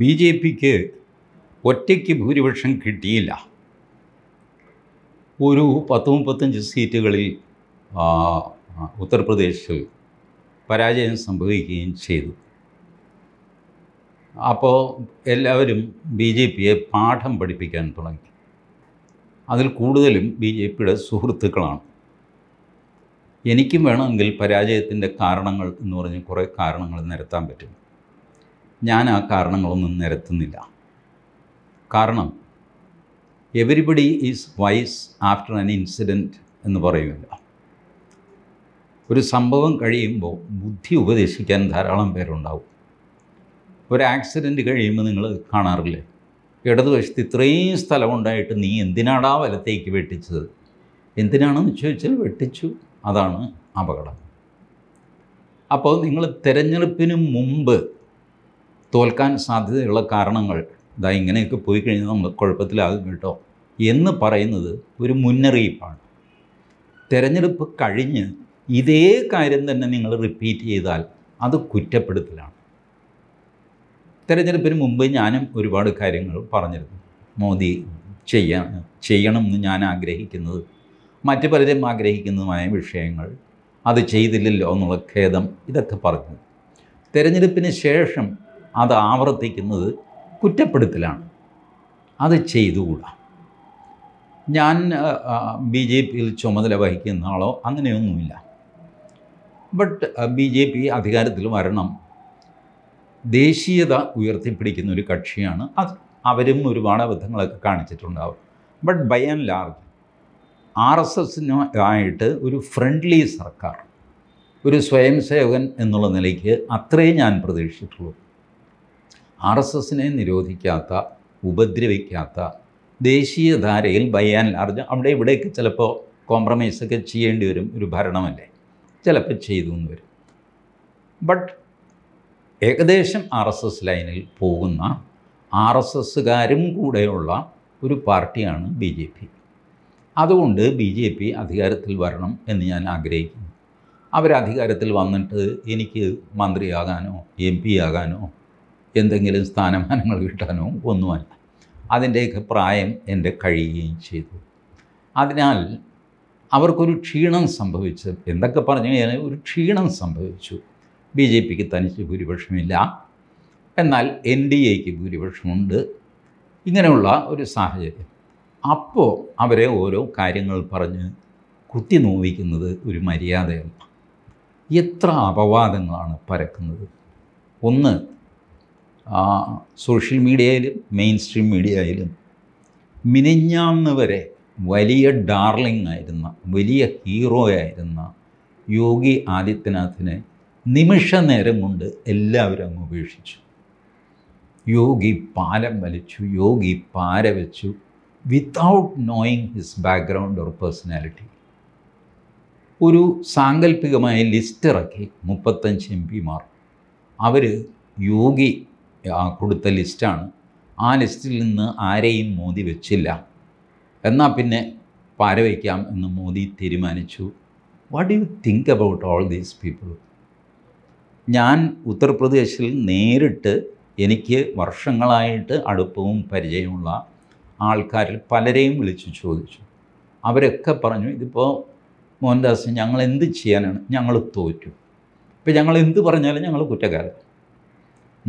B J പിക്ക് ഒറ്റയ്ക്ക് ഭൂരിപക്ഷം കിട്ടിയില്ല ഒരു പത്ത് മുപ്പത്തഞ്ച് സീറ്റുകളിൽ ഉത്തർപ്രദേശിൽ പരാജയം സംഭവിക്കുകയും ചെയ്തു അപ്പോൾ എല്ലാവരും ബി ജെ പിയെ പാഠം പഠിപ്പിക്കാൻ തുടങ്ങി അതിൽ കൂടുതലും ബി ജെ പിയുടെ സുഹൃത്തുക്കളാണ് എനിക്കും വേണമെങ്കിൽ പരാജയത്തിൻ്റെ കാരണങ്ങൾ എന്ന് പറഞ്ഞ് കുറേ കാരണങ്ങൾ നിരത്താൻ പറ്റും ഞാൻ ആ കാരണങ്ങളൊന്നും നിരത്തുന്നില്ല കാരണം everybody is wise after an incident എന്ന് പറയുമല്ല ഒരു സംഭവം കഴിയുമ്പോൾ ബുദ്ധി ഉപദേശിക്കാൻ ധാരാളം പേരുണ്ടാവും ഒരു ആക്സിഡൻറ്റ് കഴിയുമ്പോൾ നിങ്ങൾ കാണാറില്ലേ ഇടതുവശത്ത് ഇത്രയും സ്ഥലമുണ്ടായിട്ട് നീ എന്തിനാടാ വലത്തേക്ക് വെട്ടിച്ചത് എന്തിനാണെന്ന് ചോദിച്ചാൽ വെട്ടിച്ചു അതാണ് അപകടം അപ്പോൾ നിങ്ങൾ തിരഞ്ഞെടുപ്പിന് മുമ്പ് തോൽക്കാൻ സാധ്യതയുള്ള കാരണങ്ങൾ ഇതാ ഇങ്ങനെയൊക്കെ പോയി കഴിഞ്ഞാൽ നമ്മൾ കുഴപ്പത്തിലാകും കേട്ടോ എന്ന് പറയുന്നത് ഒരു മുന്നറിയിപ്പാണ് തിരഞ്ഞെടുപ്പ് കഴിഞ്ഞ് ഇതേ കാര്യം തന്നെ നിങ്ങൾ റിപ്പീറ്റ് ചെയ്താൽ അത് കുറ്റപ്പെടുത്തലാണ് തിരഞ്ഞെടുപ്പിന് മുമ്പ് ഞാനും ഒരുപാട് കാര്യങ്ങൾ പറഞ്ഞിരുന്നു മോദി ചെയ്യാൻ ചെയ്യണമെന്ന് ഞാൻ ആഗ്രഹിക്കുന്നത് മറ്റു പലരും ആഗ്രഹിക്കുന്നതുമായ വിഷയങ്ങൾ അത് ചെയ്തില്ലല്ലോ എന്നുള്ള ഖേദം ഇതൊക്കെ പറഞ്ഞു തിരഞ്ഞെടുപ്പിന് ശേഷം അത് ആവർത്തിക്കുന്നത് കുറ്റപ്പെടുത്തലാണ് അത് ചെയ്തുകൂടാ ഞാൻ ബി ജെ പിയിൽ ചുമതല വഹിക്കുന്ന ആളോ അങ്ങനെയൊന്നുമില്ല ബട്ട് ബി ജെ പി അധികാരത്തിൽ വരണം ദേശീയത ഉയർത്തിപ്പിടിക്കുന്ന ഒരു കക്ഷിയാണ് അത് അവരും ഒരുപാട് അബദ്ധങ്ങളൊക്കെ കാണിച്ചിട്ടുണ്ടാവും but by and large R S ആയിട്ട് ഒരു ഫ്രണ്ട്ലി സർക്കാർ ഒരു സ്വയം സേവകൻ എന്നുള്ള നിലയ്ക്ക് അത്രേ ഞാൻ പ്രതീക്ഷിച്ചിട്ടുള്ളൂ ആർ എസ് എസിനെ നിരോധിക്കാത്ത ഉപദ്രവിക്കാത്ത ദേശീയധാരയിൽ ബൈ ആൻഡ് ലാർജ് അവിടെ ഇവിടെയൊക്കെ ചിലപ്പോൾ കോംപ്രമൈസൊക്കെ ചെയ്യേണ്ടി വരും ഒരു ഭരണമല്ലേ ചിലപ്പോൾ ചെയ്തു എന്ന് വരും ബട്ട് ഏകദേശം ആർ എസ് എസ് ലൈനിൽ പോകുന്ന ആർ എസ് എസ്സുകാരും കൂടെയുള്ള ഒരു പാർട്ടിയാണ് ബി ജെ പി അതുകൊണ്ട് ബി ജെ പി അധികാരത്തിൽ വരണം എന്ന് ഞാൻ ആഗ്രഹിക്കുന്നു അവരധികാരത്തിൽ വന്നിട്ട് എനിക്ക് മന്ത്രിയാകാനോ എം പി ആകാനോ എന്തെങ്കിലും സ്ഥാനമാനങ്ങൾ കിട്ടാനോ ഒന്നുമല്ല അതിൻ്റെയൊക്കെ പ്രായം എൻ്റെ കഴിയുകയും ചെയ്തു അതിനാൽ അവർക്കൊരു ക്ഷീണം സംഭവിച്ചു എന്തൊക്കെ പറഞ്ഞു കഴിഞ്ഞാൽ ഒരു ക്ഷീണം സംഭവിച്ചു ബി ജെ പിക്ക് തനിച്ച് ഭൂരിപക്ഷമില്ല എന്നാൽ എൻ ഡി എക്ക് ഭൂരിപക്ഷമുണ്ട് ഇങ്ങനെയുള്ള ഒരു സാഹചര്യം അപ്പോൾ അവരെ ഓരോ കാര്യങ്ങൾ പറഞ്ഞ് കുത്തി നോവിക്കുന്നത് ഒരു മര്യാദയല്ല എത്ര അപവാദങ്ങളാണ് പരക്കുന്നത് ഒന്ന് സോഷ്യൽ മീഡിയയിലും മെയിൻ സ്ട്രീം മീഡിയയിലും മിനിഞ്ഞാന്ന് വരെ വലിയ ഡാർലിംഗ് ആയിരുന്ന വലിയ ഹീറോ ആയിരുന്ന യോഗി ആദിത്യനാഥിനെ നിമിഷ നേരം കൊണ്ട് എല്ലാവരും അങ്ങ് ഉപേക്ഷിച്ചു യോഗി പാലം വലിച്ചു യോഗി പാര വെച്ചു without knowing his background or personality ഒരു സാങ്കല്പികമായ ലിസ്റ്റ് ഇറക്കി മുപ്പത്തഞ്ച് എം പിമാർ അവർ യോഗി കൊടുത്ത ലിസ്റ്റാണ് ആ ലിസ്റ്റിൽ നിന്ന് ആരെയും മോദി വെച്ചില്ല എന്നാൽ പിന്നെ പാര വയ്ക്കാം എന്ന് മോദി തീരുമാനിച്ചു what you think about all these people ഞാൻ ഉത്തർപ്രദേശിൽ നേരിട്ട് എനിക്ക് വർഷങ്ങളായിട്ട് അടുപ്പവും പരിചയമുള്ള ആൾക്കാരിൽ പലരെയും വിളിച്ചു ചോദിച്ചു അവരൊക്കെ പറഞ്ഞു ഇതിപ്പോൾ മോഹൻദാസ് ഞങ്ങൾ എന്ത് ചെയ്യാനാണ് ഞങ്ങൾ തോറ്റു ഇപ്പം ഞങ്ങൾ എന്ത് പറഞ്ഞാലും ഞങ്ങൾ കുറ്റക്കാരാണ്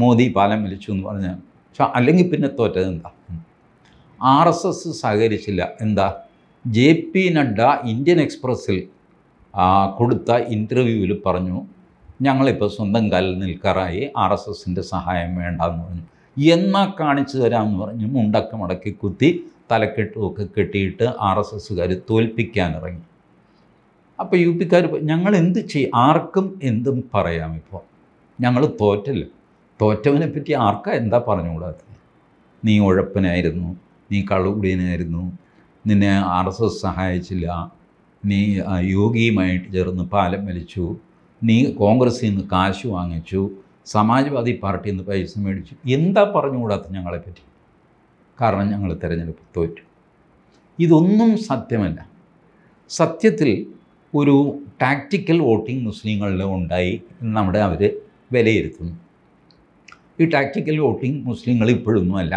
മോദി പാലം വലിച്ചു എന്ന് പറഞ്ഞ് പക്ഷെ അല്ലെങ്കിൽ പിന്നെ തോറ്റത് എന്താ ആർ എസ് എസ് സഹകരിച്ചില്ല എന്താ ജെ പി നഡ്ഡ ഇന്ത്യൻ എക്സ്പ്രസ്സിൽ കൊടുത്ത ഇൻ്റർവ്യൂവിൽ പറഞ്ഞു ഞങ്ങളിപ്പോൾ സ്വന്തം കാലിൽ നിൽക്കാറായി ആർ എസ് എസിൻ്റെ സഹായം എന്ന് പറഞ്ഞു എന്നാൽ കാണിച്ചു തരാമെന്ന് പറഞ്ഞ് മുണ്ടൊക്കെ മടക്കി കുത്തി തലക്കെട്ടുമൊക്കെ കെട്ടിയിട്ട് ആർ എസ് എസ്സുകാർ തോൽപ്പിക്കാനിറങ്ങി അപ്പോൾ യു പിക്കാർ ഞങ്ങൾ എന്ത് ചെയ്യും ആർക്കും എന്തും പറയാം ഇപ്പോൾ ഞങ്ങൾ തോറ്റില്ല തോറ്റവനെ പറ്റി ആർക്കാ എന്താ പറഞ്ഞുകൂടാത്തത് നീ ഉഴപ്പനായിരുന്നു നീ കള്ളുകുടിയനായിരുന്നു നിന്നെ ആർ എസ് എസ് സഹായിച്ചില്ല നീ യോഗിയുമായിട്ട് ചേർന്ന് പാലം വലിച്ചു നീ കോൺഗ്രസ്സിൽ നിന്ന് കാശ് വാങ്ങിച്ചു സമാജ്വാദി പാർട്ടിയിൽ നിന്ന് പൈസ മേടിച്ചു എന്താ പറഞ്ഞുകൂടാത്ത ഞങ്ങളെപ്പറ്റി കാരണം ഞങ്ങൾ തിരഞ്ഞെടുപ്പ് തോറ്റു ഇതൊന്നും സത്യമല്ല സത്യത്തിൽ ഒരു ടാക്റ്റിക്കൽ വോട്ടിംഗ് മുസ്ലിങ്ങളിൽ ഉണ്ടായി നമ്മുടെ അവർ വിലയിരുത്തുന്നു ഈ ടാക്റ്റിക്കൽ വോട്ടിംഗ് മുസ്ലിങ്ങൾ ഇപ്പോഴൊന്നുമല്ല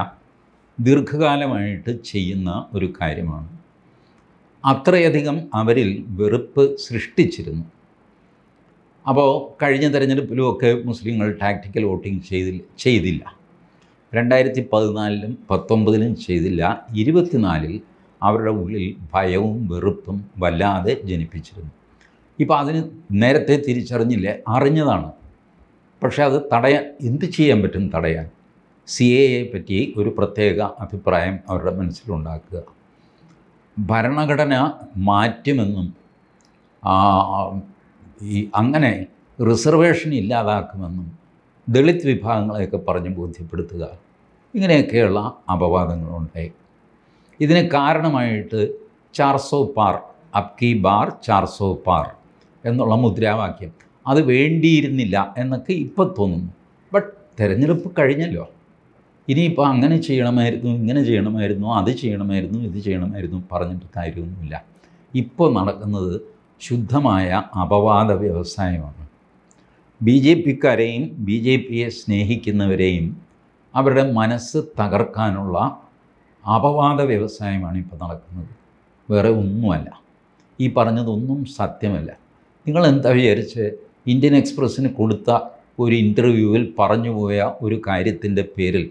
ദീർഘകാലമായിട്ട് ചെയ്യുന്ന ഒരു കാര്യമാണ് അത്രയധികം അവരിൽ വെറുപ്പ് സൃഷ്ടിച്ചിരുന്നു അപ്പോൾ കഴിഞ്ഞ തെരഞ്ഞെടുപ്പിലുമൊക്കെ മുസ്ലിങ്ങൾ ടാക്റ്റിക്കൽ വോട്ടിംഗ് ചെയ്തില്ല ചെയ്തില്ല രണ്ടായിരത്തി പതിനാലിലും പത്തൊമ്പതിലും ചെയ്തില്ല ഇരുപത്തിനാലിൽ അവരുടെ ഉള്ളിൽ ഭയവും വെറുപ്പും വല്ലാതെ ജനിപ്പിച്ചിരുന്നു ഇപ്പോൾ അതിന് നേരത്തെ തിരിച്ചറിഞ്ഞില്ലേ അറിഞ്ഞതാണ് പക്ഷേ അത് തടയാൻ എന്ത് ചെയ്യാൻ പറ്റും തടയാൻ സി എ പറ്റി ഒരു പ്രത്യേക അഭിപ്രായം അവരുടെ മനസ്സിലുണ്ടാക്കുക ഭരണഘടന മാറ്റുമെന്നും ഈ അങ്ങനെ റിസർവേഷൻ ഇല്ലാതാക്കുമെന്നും ദളിത് വിഭാഗങ്ങളെയൊക്കെ പറഞ്ഞ് ബോധ്യപ്പെടുത്തുക ഇങ്ങനെയൊക്കെയുള്ള അപവാദങ്ങളുണ്ടായി ഇതിന് കാരണമായിട്ട് ചാർസോ പാർ അപ്കി ബാർ ചാർസോ പാർ എന്നുള്ള മുദ്രാവാക്യം അത് വേണ്ടിയിരുന്നില്ല എന്നൊക്കെ ഇപ്പം തോന്നുന്നു ബട്ട് തിരഞ്ഞെടുപ്പ് കഴിഞ്ഞല്ലോ ഇനിയിപ്പോൾ അങ്ങനെ ചെയ്യണമായിരുന്നു ഇങ്ങനെ ചെയ്യണമായിരുന്നു അത് ചെയ്യണമായിരുന്നു ഇത് ചെയ്യണമായിരുന്നു പറഞ്ഞിട്ട് കാര്യമൊന്നുമില്ല ഇപ്പോൾ നടക്കുന്നത് ശുദ്ധമായ അപവാദ വ്യവസായമാണ് ബി ജെ പിക്കാരെയും ബി ജെ പിയെ സ്നേഹിക്കുന്നവരെയും അവരുടെ മനസ്സ് തകർക്കാനുള്ള അപവാദ വ്യവസായമാണ് ഇപ്പോൾ നടക്കുന്നത് വേറെ ഒന്നുമല്ല ഈ പറഞ്ഞതൊന്നും സത്യമല്ല നിങ്ങൾ എന്താ വിചാരിച്ച് ഇന്ത്യൻ എക്സ്പ്രസ്സിന് കൊടുത്ത ഒരു ഇൻ്റർവ്യൂവിൽ പറഞ്ഞു പോയ ഒരു കാര്യത്തിൻ്റെ പേരിൽ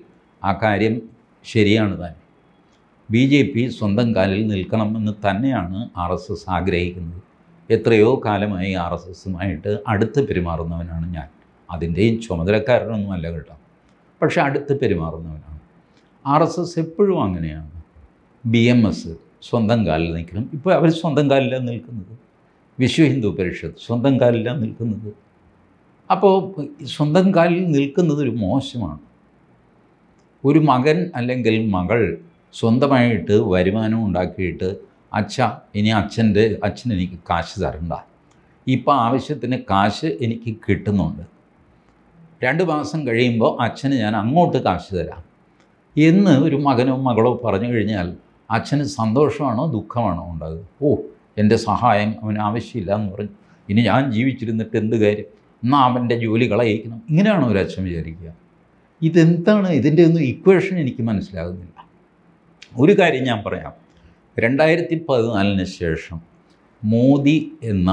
ആ കാര്യം ശരിയാണ് തന്നെ ബി ജെ പി സ്വന്തം കാലിൽ നിൽക്കണമെന്ന് തന്നെയാണ് ആർ എസ് എസ് ആഗ്രഹിക്കുന്നത് എത്രയോ കാലമായി ആർ എസ് എസുമായിട്ട് അടുത്ത് പെരുമാറുന്നവനാണ് ഞാൻ അതിൻ്റെയും ചുമതലക്കാരനൊന്നുമല്ല കേട്ടോ പക്ഷെ അടുത്ത് പെരുമാറുന്നവനാണ് ആർ എസ് എസ് എപ്പോഴും അങ്ങനെയാണ് ബി എം എസ് സ്വന്തം കാലിൽ നിൽക്കണം ഇപ്പോൾ അവർ സ്വന്തം കാലിലാണ് നിൽക്കുന്നത് വിശ്വ ഹിന്ദു പരിഷത്ത് സ്വന്തം കാലിലാണ് നിൽക്കുന്നത് അപ്പോൾ സ്വന്തം കാലിൽ നിൽക്കുന്നത് ഒരു മോശമാണ് ഒരു മകൻ അല്ലെങ്കിൽ മകൾ സ്വന്തമായിട്ട് വരുമാനം ഉണ്ടാക്കിയിട്ട് അച്ഛ ഇനി അച്ഛൻ്റെ അച്ഛൻ എനിക്ക് കാശ് തരണ്ട ഇപ്പം ആവശ്യത്തിന് കാശ് എനിക്ക് കിട്ടുന്നുണ്ട് രണ്ട് മാസം കഴിയുമ്പോൾ അച്ഛന് ഞാൻ അങ്ങോട്ട് കാശ് തരാം എന്ന് ഒരു മകനോ മകളോ പറഞ്ഞു കഴിഞ്ഞാൽ അച്ഛന് സന്തോഷമാണോ ദുഃഖമാണോ ഉണ്ടാകുക ഓ എൻ്റെ സഹായം അവന് ആവശ്യമില്ല എന്ന് പറഞ്ഞു ഇനി ഞാൻ ജീവിച്ചിരുന്നിട്ട് എന്ത് കാര്യം എന്നാൽ അവൻ്റെ ജോലി കളയിക്കണം ഇങ്ങനെയാണോ ഒരു അച്ഛൻ വിചാരിക്കുക ഇതെന്താണ് ഇതിൻ്റെ ഒന്നും ഇക്വേഷൻ എനിക്ക് മനസ്സിലാകുന്നില്ല ഒരു കാര്യം ഞാൻ പറയാം രണ്ടായിരത്തി പതിനാലിന് ശേഷം മോദി എന്ന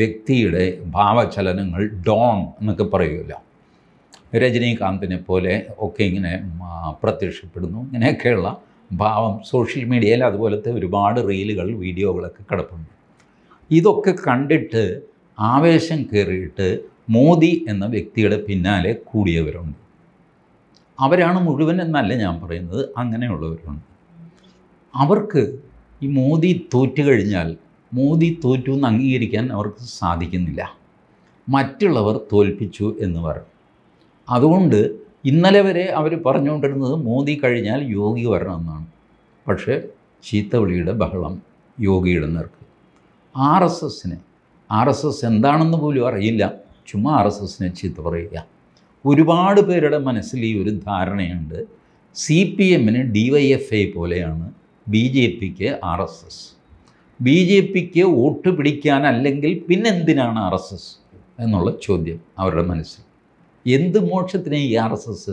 വ്യക്തിയുടെ ഭാവചലനങ്ങൾ ഡോൺ എന്നൊക്കെ പറയുമല്ലോ രജനീകാന്തിനെ പോലെ ഒക്കെ ഇങ്ങനെ പ്രത്യക്ഷപ്പെടുന്നു ഇങ്ങനെയൊക്കെയുള്ള ഭാവം സോഷ്യൽ മീഡിയയിൽ അതുപോലത്തെ ഒരുപാട് റീലുകൾ വീഡിയോകളൊക്കെ കിടപ്പുണ്ട് ഇതൊക്കെ കണ്ടിട്ട് ആവേശം കയറിയിട്ട് മോദി എന്ന വ്യക്തിയുടെ പിന്നാലെ കൂടിയവരുണ്ട് അവരാണ് മുഴുവൻ എന്നല്ല ഞാൻ പറയുന്നത് അങ്ങനെയുള്ളവരുണ്ട് അവർക്ക് ഈ മോദി തോറ്റു കഴിഞ്ഞാൽ മോദി തോറ്റു എന്ന് അംഗീകരിക്കാൻ അവർക്ക് സാധിക്കുന്നില്ല മറ്റുള്ളവർ തോൽപ്പിച്ചു എന്ന് പറയും അതുകൊണ്ട് ഇന്നലെ വരെ അവർ പറഞ്ഞുകൊണ്ടിരുന്നത് മോദി കഴിഞ്ഞാൽ യോഗി വരണമെന്നാണ് പക്ഷേ ചീത്തവിളിയുടെ ബഹളം യോഗിയുടെ നേർക്ക് ആർ എസ് എസിന് ആർ എസ് എസ് എന്താണെന്ന് പോലും അറിയില്ല ചുമ്മാ ആർ എസ് എസിനെ ചീത്ത പറയുക ഒരുപാട് പേരുടെ മനസ്സിൽ ഈ ഒരു ധാരണയുണ്ട് സി പി എമ്മിന് ഡി വൈ എഫ് ഐ പോലെയാണ് ബി ജെ പിക്ക് R S S B J പിക്ക് വോട്ട് അല്ലെങ്കിൽ പിന്നെന്തിനാണ് ആർ എസ് എസ് എന്നുള്ള ചോദ്യം അവരുടെ മനസ്സിൽ എന്ത് മോക്ഷത്തിനെ ഈ R S S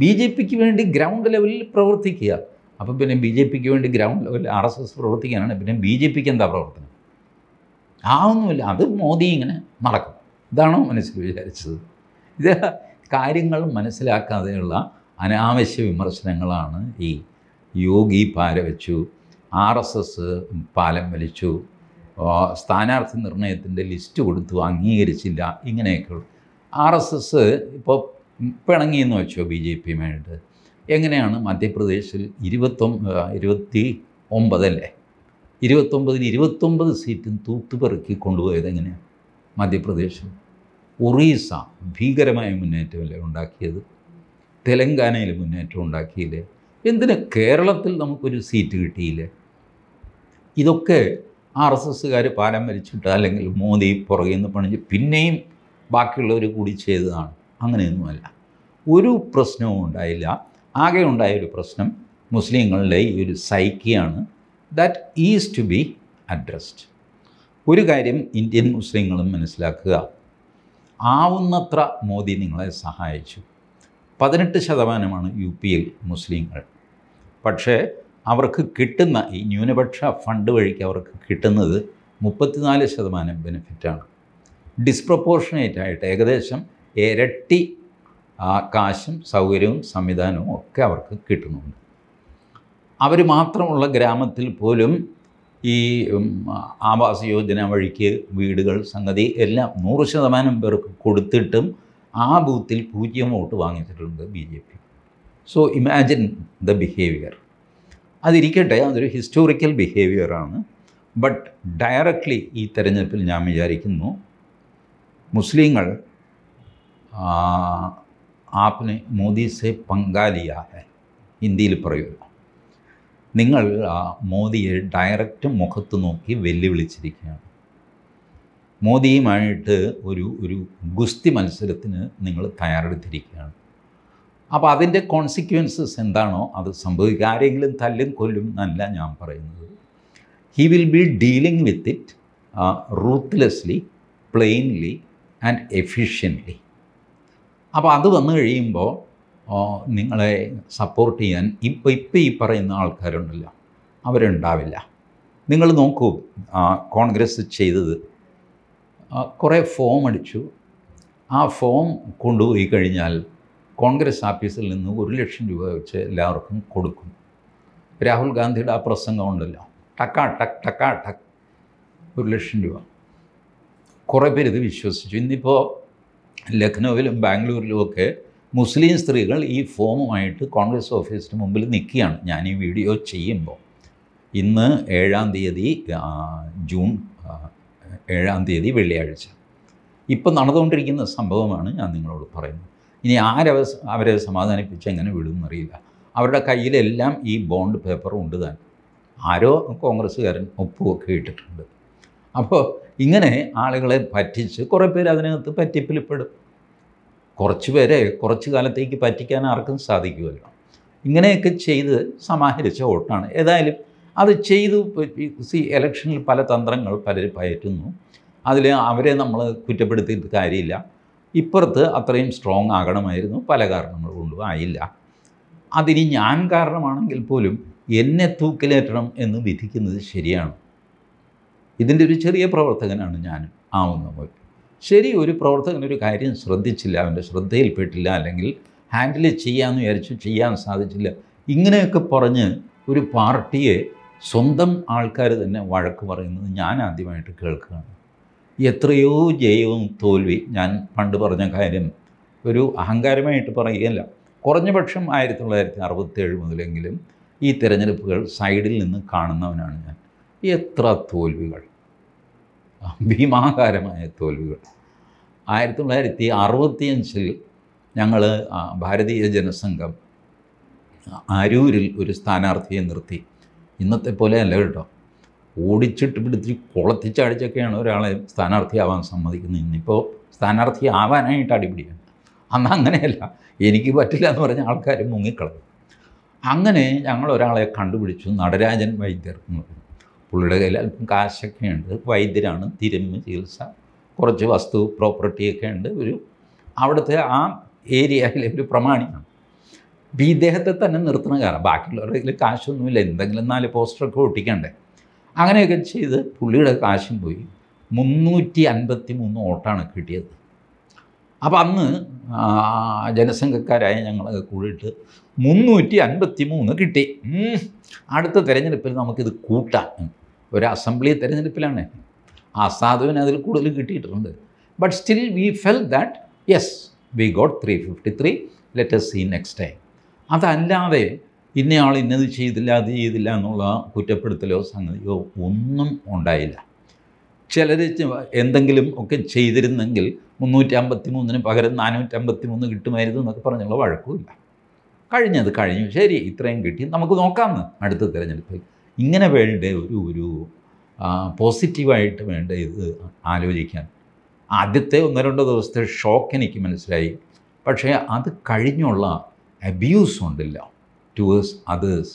B J പിക്ക് വേണ്ടി ഗ്രൗണ്ട് ലെവലിൽ പ്രവർത്തിക്കുക അപ്പം പിന്നെ ബി ജെ പിക്ക് വേണ്ടി ഗ്രൗണ്ട് ലെവലിൽ ആർ എസ് എസ് പ്രവർത്തിക്കാനാണ് പിന്നെ ബി ജെ പിക്ക് എന്താ പ്രവർത്തനം ആ ഒന്നുമില്ല അത് മോദി ഇങ്ങനെ നടക്കും ഇതാണോ മനസ്സിൽ വിചാരിച്ചത് ഇത് കാര്യങ്ങൾ മനസ്സിലാക്കാതെയുള്ള അനാവശ്യ വിമർശനങ്ങളാണ് ഈ യോഗി പാര വെച്ചു ആർ എസ് എസ് പാലം വലിച്ചു സ്ഥാനാർത്ഥി നിർണയത്തിൻ്റെ ലിസ്റ്റ് കൊടുത്തു അംഗീകരിച്ചില്ല ഇങ്ങനെയൊക്കെയുള്ള ആർ എസ് എസ് ഇപ്പോൾ പിണങ്ങിയെന്ന് വെച്ചോ ബി ജെ പിയുമായിട്ട് എങ്ങനെയാണ് മധ്യപ്രദേശിൽ ഇരുപത്തൊമ്പ ഇരുപത്തി ഒമ്പതല്ലേ ഇരുപത്തൊമ്പതിന് ഇരുപത്തൊമ്പത് സീറ്റും തൂത്തുപെറുക്കി കൊണ്ടുപോയത് എങ്ങനെയാണ് മധ്യപ്രദേശിൽ ഒറീസ ഭീകരമായ മുന്നേറ്റമല്ലേ ഉണ്ടാക്കിയത് തെലങ്കാനയിൽ മുന്നേറ്റം ഉണ്ടാക്കിയില്ലേ എന്തിന് കേരളത്തിൽ നമുക്കൊരു സീറ്റ് കിട്ടിയില്ലേ ഇതൊക്കെ ആർ എസ് എസ്സുകാർ പാലം വലിച്ചിട്ട് അല്ലെങ്കിൽ മോദി പുറകിൽ നിന്ന് പണിഞ്ഞ് പിന്നെയും ബാക്കിയുള്ളവർ കൂടി ചെയ്തതാണ് അങ്ങനെയൊന്നുമല്ല ഒരു പ്രശ്നവും ഉണ്ടായില്ല ആകെ ഉണ്ടായ ഒരു പ്രശ്നം മുസ്ലിങ്ങളുടെ ഈ ഒരു സൈക്കിയാണ് that is to be addressed ഒരു കാര്യം ഇന്ത്യൻ മുസ്ലിങ്ങളും മനസ്സിലാക്കുക ആവുന്നത്ര മോദി നിങ്ങളെ സഹായിച്ചു പതിനെട്ട് ശതമാനമാണ് യു പിയിൽ മുസ്ലിങ്ങൾ പക്ഷേ അവർക്ക് കിട്ടുന്ന ഈ ന്യൂനപക്ഷ ഫണ്ട് വഴിക്ക് അവർക്ക് കിട്ടുന്നത് മുപ്പത്തിനാല് ശതമാനം ബെനിഫിറ്റാണ് ഡിസ്പ്രപ്പോർഷനേറ്റ് ആയിട്ട് ഏകദേശം ഇരട്ടി കാശും സൗകര്യവും സംവിധാനവും ഒക്കെ അവർക്ക് കിട്ടുന്നുണ്ട് അവർ മാത്രമുള്ള ഗ്രാമത്തിൽ പോലും ഈ ആവാസ യോജന വഴിക്ക് വീടുകൾ സംഗതി എല്ലാം നൂറ് ശതമാനം പേർക്ക് കൊടുത്തിട്ടും ആ ബൂത്തിൽ പൂജ്യം വോട്ട് വാങ്ങിച്ചിട്ടുണ്ട് B J P so imagine the behaviour അതിരിക്കട്ടെ അതൊരു ഹിസ്റ്റോറിക്കൽ ബിഹേവിയറാണ് ബട്ട് ഡയറക്റ്റ്ലി ഈ തെരഞ്ഞെടുപ്പിൽ ഞാൻ വിചാരിക്കുന്നു मुस्लिम ആപ്നെ മോദി സെ പങ്കാലിയ ഹെ ഹിന്ദിയിൽ प्रयोग നിങ്ങൾ മോദിയെ ഡയറക്റ്റ് മുഖത്ത് നോക്കി വെല്ലുവിളിച്ചിരിക്കുകയാണ് മോദിയുമായിട്ട് ഒരു ഒരു ഗുസ്തി മത്സരത്തിന് നിങ്ങൾ തയ്യാറെടുത്തിരിക്കുകയാണ് അപ്പോൾ അതിൻ്റെ കോൺസിക്വൻസസ് എന്താണോ അത് സംഭവിക്കുക ആരെങ്കിലും തല്ലും കൊല്ലും എന്നല്ല ഞാൻ പറയുന്നത് he will be dealing with it ruthlessly plainly and efficiently അപ്പോൾ അത് വന്നു കഴിയുമ്പോൾ നിങ്ങളെ സപ്പോർട്ട് ചെയ്യാൻ ഇപ്പോൾ ഇപ്പം ഈ പറയുന്ന ആൾക്കാരുണ്ടല്ലോ അവരുണ്ടാവില്ല നിങ്ങൾ നോക്കൂ കോൺഗ്രസ് ചെയ്തത് കുറേ ഫോം അടിച്ചു ആ ഫോം കൊണ്ടുപോയി കഴിഞ്ഞാൽ കോൺഗ്രസ് ഓഫീസിൽ നിന്ന് ഒരു ലക്ഷം രൂപ വെച്ച് എല്ലാവർക്കും കൊടുക്കും രാഹുൽ ഗാന്ധിയുടെ ആ പ്രസംഗം ഉണ്ടല്ലോ ടക്കാ ടക്ക് ടക്കാ ടക്ക് ഒരു ലക്ഷം രൂപ കുറേ പേര് ഇത് വിശ്വസിച്ചു ഇന്നിപ്പോൾ ലക്നൗവിലും ഒക്കെ മുസ്ലിം സ്ത്രീകൾ ഈ ഫോമുമായിട്ട് കോൺഗ്രസ് ഓഫീസിന് മുമ്പിൽ നിൽക്കുകയാണ് ഞാൻ ഈ വീഡിയോ ചെയ്യുമ്പോൾ ഇന്ന് ഏഴാം തീയതി ജൂൺ ഏഴാം തീയതി വെള്ളിയാഴ്ച ഇപ്പം നടന്നുകൊണ്ടിരിക്കുന്ന സംഭവമാണ് ഞാൻ നിങ്ങളോട് പറയുന്നത് ഇനി ആരവ അവരെ സമാധാനിപ്പിച്ച് എങ്ങനെ വിടുമെന്നറിയില്ല അവരുടെ കയ്യിലെല്ലാം ഈ ബോണ്ട് പേപ്പറും ഉണ്ട് താൻ ആരോ കോൺഗ്രസ്സുകാരൻ ഒപ്പുമൊക്കെ ഇട്ടിട്ടുണ്ട് അപ്പോൾ ഇങ്ങനെ ആളുകളെ പറ്റിച്ച് കുറേ പേര് അതിനകത്ത് പറ്റിപ്പിലിപ്പെടും കുറച്ച് പേരെ കുറച്ച് കാലത്തേക്ക് പറ്റിക്കാൻ ആർക്കും സാധിക്കുമല്ലോ ഇങ്ങനെയൊക്കെ ചെയ്ത് സമാഹരിച്ച വോട്ടാണ് ഏതായാലും അത് ചെയ്തു സി ഇലക്ഷനിൽ പല തന്ത്രങ്ങൾ പലരും പയറ്റുന്നു അതിൽ അവരെ നമ്മൾ കുറ്റപ്പെടുത്തിയിട്ട് കാര്യമില്ല ഇപ്പുറത്ത് അത്രയും സ്ട്രോങ് ആകണമായിരുന്നു പല കാരണങ്ങൾ കൊണ്ടും ആയില്ല അതിന് ഞാൻ കാരണമാണെങ്കിൽ പോലും എന്നെ തൂക്കിലേറ്റണം എന്ന് വിധിക്കുന്നത് ശരിയാണ് ഇതിൻ്റെ ഒരു ചെറിയ പ്രവർത്തകനാണ് ഞാനും ആവുന്ന പോയി ശരി ഒരു പ്രവർത്തകൻ ഒരു കാര്യം ശ്രദ്ധിച്ചില്ല അവൻ്റെ ശ്രദ്ധയിൽപ്പെട്ടില്ല അല്ലെങ്കിൽ ഹാൻഡിൽ ചെയ്യാമെന്ന് വിചാരിച്ചു ചെയ്യാൻ സാധിച്ചില്ല ഇങ്ങനെയൊക്കെ പറഞ്ഞ് ഒരു പാർട്ടിയെ സ്വന്തം ആൾക്കാർ തന്നെ വഴക്ക് പറയുന്നത് ഞാൻ ആദ്യമായിട്ട് കേൾക്കുകയാണ് എത്രയോ ജയവും തോൽവി ഞാൻ പണ്ട് പറഞ്ഞ കാര്യം ഒരു അഹങ്കാരമായിട്ട് പറയുകയല്ല കുറഞ്ഞ പക്ഷം ആയിരത്തി തൊള്ളായിരത്തി അറുപത്തേഴ് മുതലെങ്കിലും ഈ തിരഞ്ഞെടുപ്പുകൾ സൈഡിൽ നിന്ന് കാണുന്നവനാണ് ഞാൻ എത്ര തോൽവികൾ ഭീമാകാരമായ തോൽവികൾ ആയിരത്തി തൊള്ളായിരത്തി അറുപത്തിയഞ്ചിൽ ഞങ്ങൾ ഭാരതീയ ജനസംഘം അരൂരിൽ ഒരു സ്ഥാനാർത്ഥിയെ നിർത്തി ഇന്നത്തെ പോലെ അല്ല കേട്ടോ ഓടിച്ചിട്ട് പിടിച്ച് കൊളത്തിച്ചടിച്ചൊക്കെയാണ് ഒരാളെ സ്ഥാനാർത്ഥിയാവാൻ സമ്മതിക്കുന്നത് ഇന്നിപ്പോൾ സ്ഥാനാർത്ഥി ആവാനായിട്ട് അടിപിടിയാണ് അന്ന് അങ്ങനെയല്ല എനിക്ക് പറ്റില്ല എന്ന് പറഞ്ഞ ആൾക്കാർ മുങ്ങിക്കളഞ്ഞു അങ്ങനെ ഞങ്ങൾ ഒരാളെ കണ്ടുപിടിച്ചു നടരാജൻ വൈദ്യർ എന്ന് പറഞ്ഞു പുള്ളിയുടെ കയ്യിൽ അല്പം കാശൊക്കെ ഉണ്ട് വൈദ്യരാണ് തിരുമ്മ് ചികിത്സ കുറച്ച് വസ്തു പ്രോപ്പർട്ടിയൊക്കെ ഉണ്ട് ഒരു അവിടുത്തെ ആ ഏരിയയിലെ ഒരു പ്രമാണിയാണ് അപ്പം ഇദ്ദേഹത്തെ തന്നെ നിർത്തുന്ന കാരണം ബാക്കിയുള്ളവരുടെ കയ്യിൽ കാശൊന്നുമില്ല എന്തെങ്കിലും നാല് പോസ്റ്ററൊക്കെ ഒട്ടിക്കണ്ടേ അങ്ങനെയൊക്കെ ചെയ്ത് പുള്ളിയുടെ കാശും പോയി മുന്നൂറ്റി അൻപത്തി മൂന്ന് വോട്ടാണ് കിട്ടിയത് അപ്പം അന്ന് ജനസംഘക്കാരായ ഞങ്ങളൊക്കെ കൂടിയിട്ട് മുന്നൂറ്റി അൻപത്തി മൂന്ന് കിട്ടി അടുത്ത തിരഞ്ഞെടുപ്പിൽ നമുക്കിത് കൂട്ടാം ഒരു അസംബ്ലി തെരഞ്ഞെടുപ്പിലാണ് അസാധുവിന് അതിൽ കൂടുതൽ കിട്ടിയിട്ടുണ്ട് but still we fell that yes we got three fifty three yes see next time അതല്ലാതെ ഇന്നയാൾ ഇന്നത് ചെയ്തില്ല അത് ചെയ്തില്ല എന്നുള്ള കുറ്റപ്പെടുത്തലോ സംഗതിയോ ഒന്നും ഉണ്ടായില്ല ചിലർ എന്തെങ്കിലും ഒക്കെ ചെയ്തിരുന്നെങ്കിൽ അമ്പത്തി മൂന്നിന് പകരം അമ്പത്തി മൂന്ന് കിട്ടുമായിരുന്നു എന്നൊക്കെ പറഞ്ഞുള്ള വഴക്കുമില്ല കഴിഞ്ഞത് കഴിഞ്ഞു ശരി ഇത്രയും കിട്ടി നമുക്ക് നോക്കാമെന്ന് അടുത്ത തിരഞ്ഞെടുപ്പിൽ ഇങ്ങനെ വേണ്ട ഒരു ഒരു പോസിറ്റീവായിട്ട് വേണ്ട ഇത് ആലോചിക്കാൻ ആദ്യത്തെ ഒന്ന് രണ്ടോ ദിവസത്തെ ഷോക്ക് എനിക്ക് മനസ്സിലായി പക്ഷേ അത് കഴിഞ്ഞുള്ള അബ്യൂസ് ഉണ്ടല്ല ടുവേഴ്സ് അതേഴ്സ്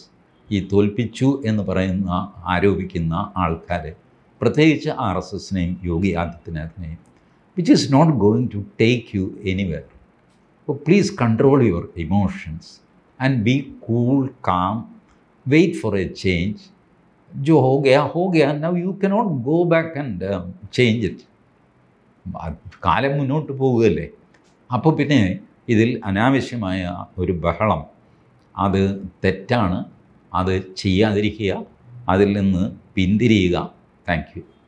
ഈ തോൽപ്പിച്ചു എന്ന് പറയുന്ന ആരോപിക്കുന്ന ആൾക്കാർ പ്രത്യേകിച്ച് ആർ എസ് എസിനെയും യോഗി ആദിത്യനാഥിനെയും which is not going to take you anywhere അപ്പോൾ please control your emotions and be cool calm wait for a change Jo ഹോ gaya, ഹോ gaya. Now you cannot go back and um, change it. കാലം മുന്നോട്ട് പോവുകയല്ലേ അപ്പോൾ പിന്നെ ഇതിൽ അനാവശ്യമായ ഒരു ബഹളം അത് തെറ്റാണ് അത് ചെയ്യാതിരിക്കുക അതിൽ നിന്ന് പിന്തിരിയുക താങ്ക് യു